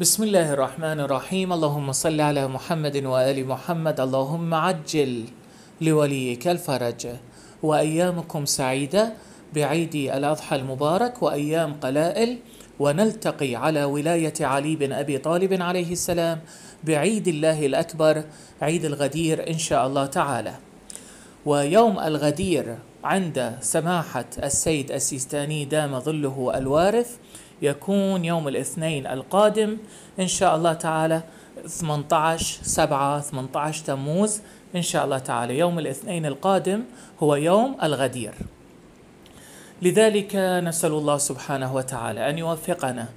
بسم الله الرحمن الرحيم اللهم صل على محمد وآل محمد اللهم عجل لوليك الفرج وأيامكم سعيدة بعيد الأضحى المبارك وأيام قلائل ونلتقي على ولاية علي بن أبي طالب عليه السلام بعيد الله الأكبر عيد الغدير إن شاء الله تعالى ويوم الغدير عند سماحة السيد السيستاني دام ظله الوارث يكون يوم الاثنين القادم إن شاء الله تعالى 18 7 18 تموز إن شاء الله تعالى يوم الاثنين القادم هو يوم الغدير لذلك نسأل الله سبحانه وتعالى أن يوفقنا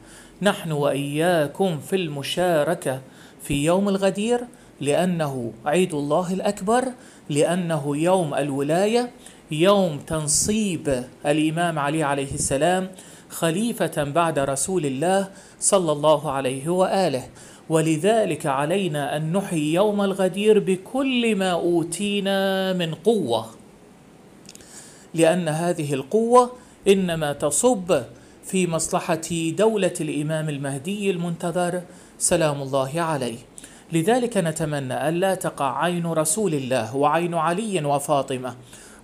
نحن وإياكم في المشاركة في يوم الغدير لأنه عيد الله الأكبر لأنه يوم الولاية يوم تنصيب الإمام علي عليه السلام خليفة بعد رسول الله صلى الله عليه وآله ولذلك علينا أن نحيي يوم الغدير بكل ما أوتينا من قوة لأن هذه القوة إنما تصب في مصلحة دولة الإمام المهدي المنتظر سلام الله عليه لذلك نتمنى ألا تقع عين رسول الله وعين علي وفاطمة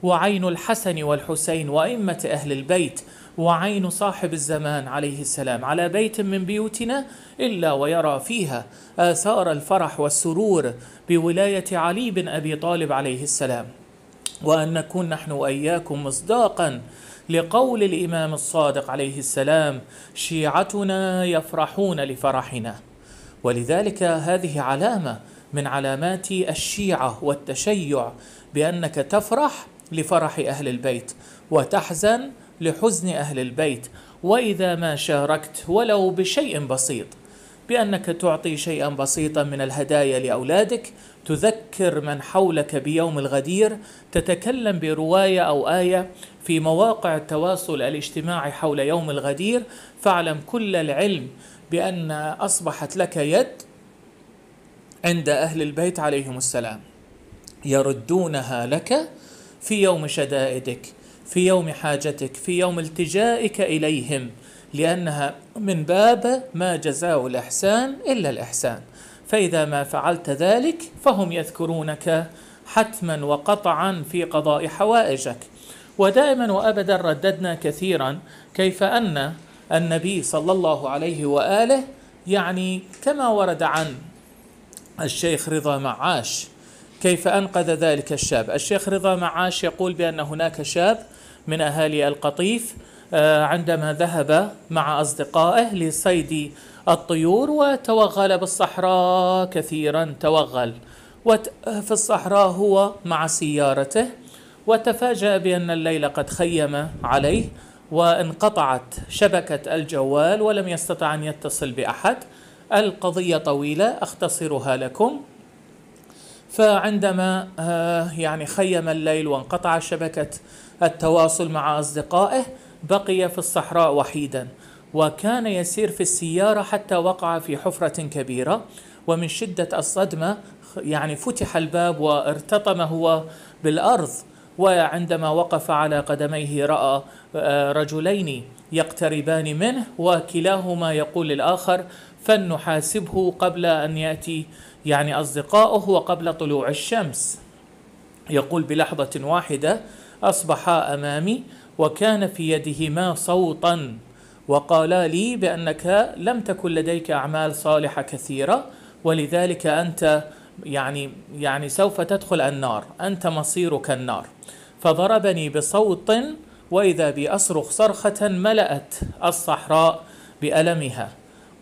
وعين الحسن والحسين وأئمة أهل البيت وعين صاحب الزمان عليه السلام على بيت من بيوتنا إلا ويرى فيها آثار الفرح والسرور بولاية علي بن أبي طالب عليه السلام وأن نكون نحن وإياكم مصداقا لقول الإمام الصادق عليه السلام شيعتنا يفرحون لفرحنا ولذلك هذه علامة من علامات الشيعة والتشيع بأنك تفرح لفرح أهل البيت وتحزن لحزن أهل البيت وإذا ما شاركت ولو بشيء بسيط بأنك تعطي شيئا بسيطا من الهدايا لأولادك تذكر من حولك بيوم الغدير تتكلم برواية أو آية في مواقع التواصل الاجتماعي حول يوم الغدير فاعلم كل العلم بأن أصبحت لك يد عند أهل البيت عليهم السلام يردونها لك في يوم شدائدك في يوم حاجتك في يوم التجائك إليهم لأنها من باب ما جزاء الإحسان إلا الإحسان فإذا ما فعلت ذلك فهم يذكرونك حتما وقطعا في قضاء حوائجك ودائما وابدا رددنا كثيرا كيف ان النبي صلى الله عليه واله يعني كما ورد عن الشيخ رضا معاش كيف أنقذ ذلك الشاب الشيخ رضا معاش يقول بأن هناك شاب من أهالي القطيف آه، عندما ذهب مع أصدقائه لصيد الطيور وتوغل بالصحراء كثيرا توغل في الصحراء هو مع سيارته وتفاجأ بأن الليل قد خيم عليه وانقطعت شبكة الجوال ولم يستطع أن يتصل بأحد القضية طويلة أختصرها لكم فعندما آه، يعني خيم الليل وانقطع شبكة التواصل مع أصدقائه بقي في الصحراء وحيدا وكان يسير في السيارة حتى وقع في حفرة كبيرة ومن شدة الصدمة يعني فتح الباب وارتطم هو بالأرض وعندما وقف على قدميه رأى آه، رجلين يقتربان منه وكلاهما يقول للآخر فلنحاسبه قبل أن يأتي يعني أصدقاؤه وقبل طلوع الشمس يقول بلحظة واحدة أصبحا أمامي وكان في يدهما صوتا وقالا لي بأنك لم تكن لديك أعمال صالحة كثيرة ولذلك أنت يعني يعني سوف تدخل النار أنت مصيرك النار فضربني بصوت وإذا بي أصرخ صرخة ملأت الصحراء بألمها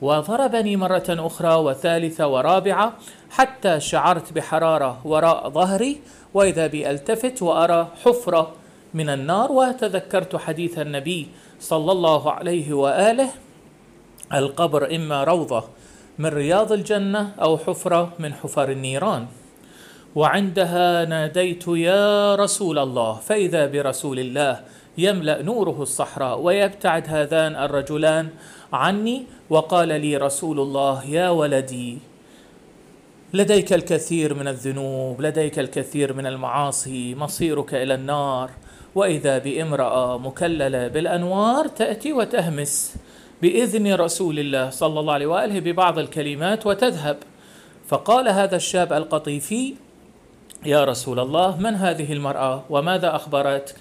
وضربني مرة أخرى وثالثة ورابعة حتى شعرت بحرارة وراء ظهري وإذا بي ألتفت وأرى حفرة من النار وتذكرت حديث النبي صلى الله عليه وآله القبر إما روضة من رياض الجنة أو حفرة من حفر النيران وعندها ناديت يا رسول الله فإذا برسول الله يملا نوره الصحراء ويبتعد هذان الرجلان عني وقال لي رسول الله يا ولدي لديك الكثير من الذنوب لديك الكثير من المعاصي مصيرك الى النار واذا بامراه مكلله بالانوار تاتي وتهمس باذن رسول الله صلى الله عليه واله ببعض الكلمات وتذهب فقال هذا الشاب القطيفي يا رسول الله من هذه المراه وماذا اخبرتك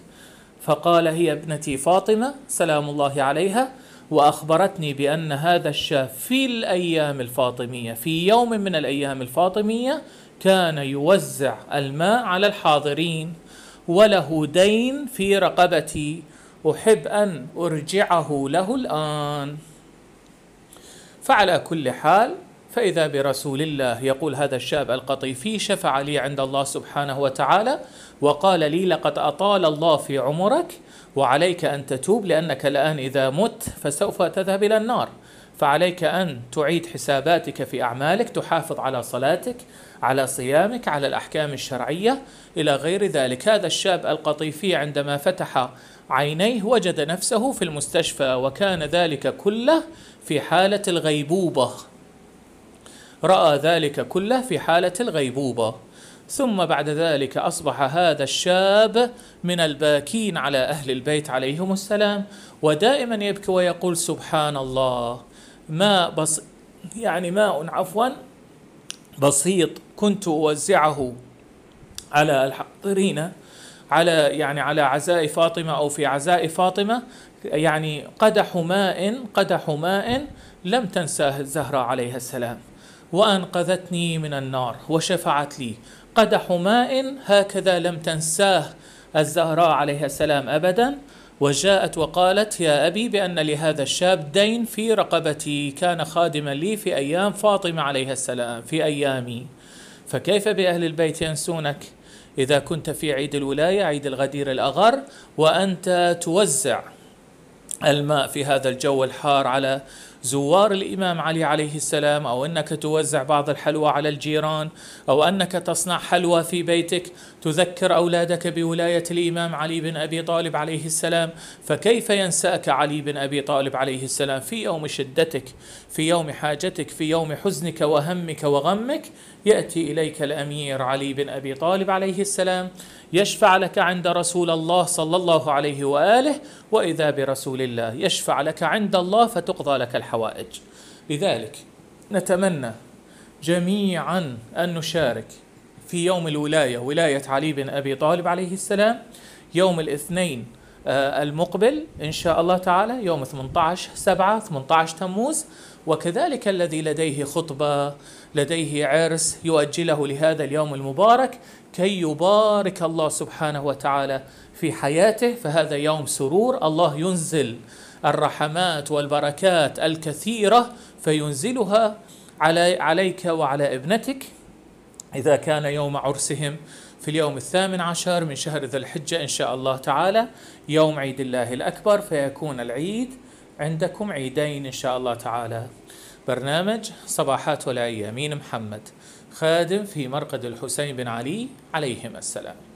فقال هي ابنتي فاطمة سلام الله عليها وأخبرتني بأن هذا الشاب في الأيام الفاطمية في يوم من الأيام الفاطمية كان يوزع الماء على الحاضرين وله دين في رقبتي أحب أن أرجعه له الآن فعلى كل حال فإذا برسول الله يقول هذا الشاب القطيفي شفع لي عند الله سبحانه وتعالى وقال لي لقد أطال الله في عمرك وعليك أن تتوب لأنك الآن إذا مت فسوف تذهب إلى النار فعليك أن تعيد حساباتك في أعمالك تحافظ على صلاتك على صيامك على الأحكام الشرعية إلى غير ذلك هذا الشاب القطيفي عندما فتح عينيه وجد نفسه في المستشفى وكان ذلك كله في حالة الغيبوبة راى ذلك كله في حاله الغيبوبه ثم بعد ذلك اصبح هذا الشاب من الباكين على اهل البيت عليهم السلام ودائما يبكي ويقول سبحان الله ماء بص يعني ماء عفوا بسيط كنت اوزعه على الحاضرين على يعني على عزاء فاطمه او في عزاء فاطمه يعني قدح ماء قدح ماء لم تنساه الزهره عليها السلام وأنقذتني من النار وشفعت لي قدح ماء هكذا لم تنساه الزهراء عليها السلام أبدا وجاءت وقالت يا أبي بأن لهذا الشاب دين في رقبتي كان خادما لي في أيام فاطمة عليها السلام في أيامي فكيف بأهل البيت ينسونك إذا كنت في عيد الولاية عيد الغدير الأغر وأنت توزع الماء في هذا الجو الحار على زوار الإمام علي عليه السلام أو أنك توزع بعض الحلوى على الجيران أو أنك تصنع حلوى في بيتك تذكر أولادك بولاية الإمام علي بن أبي طالب عليه السلام فكيف ينساك علي بن أبي طالب عليه السلام في يوم شدتك في يوم حاجتك في يوم حزنك وهمك وغمك يأتي إليك الأمير علي بن أبي طالب عليه السلام يشفع لك عند رسول الله صلى الله عليه وآله وإذا برسول الله يشفع لك عند الله فتقضى لك الحق الحوائج لذلك نتمنى جميعا أن نشارك في يوم الولاية ولاية علي بن أبي طالب عليه السلام يوم الاثنين آه، المقبل إن شاء الله تعالى يوم 18 7 18 تموز وكذلك الذي لديه خطبة لديه عرس يؤجله لهذا اليوم المبارك كي يبارك الله سبحانه وتعالى في حياته فهذا يوم سرور الله ينزل الرحمات والبركات الكثيرة فينزلها علي عليك وعلى ابنتك إذا كان يوم عرسهم في اليوم الثامن عشر من شهر ذي الحجة إن شاء الله تعالى يوم عيد الله الأكبر فيكون العيد عندكم عيدين إن شاء الله تعالى برنامج صباحات ولا محمد خادم في مرقد الحسين بن علي عليهم السلام